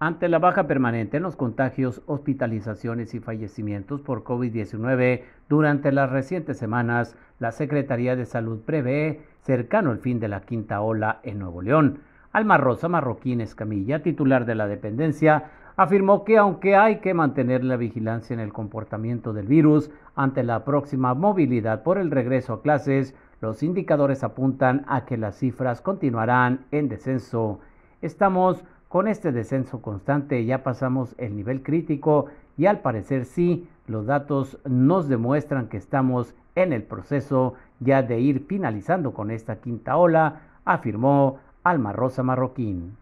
Ante la baja permanente en los contagios, hospitalizaciones y fallecimientos por COVID-19 durante las recientes semanas, la Secretaría de Salud prevé cercano el fin de la quinta ola en Nuevo León. Alma Rosa Marroquín Escamilla, titular de la dependencia, afirmó que aunque hay que mantener la vigilancia en el comportamiento del virus ante la próxima movilidad por el regreso a clases, los indicadores apuntan a que las cifras continuarán en descenso. Estamos con este descenso constante ya pasamos el nivel crítico y al parecer sí, los datos nos demuestran que estamos en el proceso ya de ir finalizando con esta quinta ola, afirmó Alma Rosa Marroquín.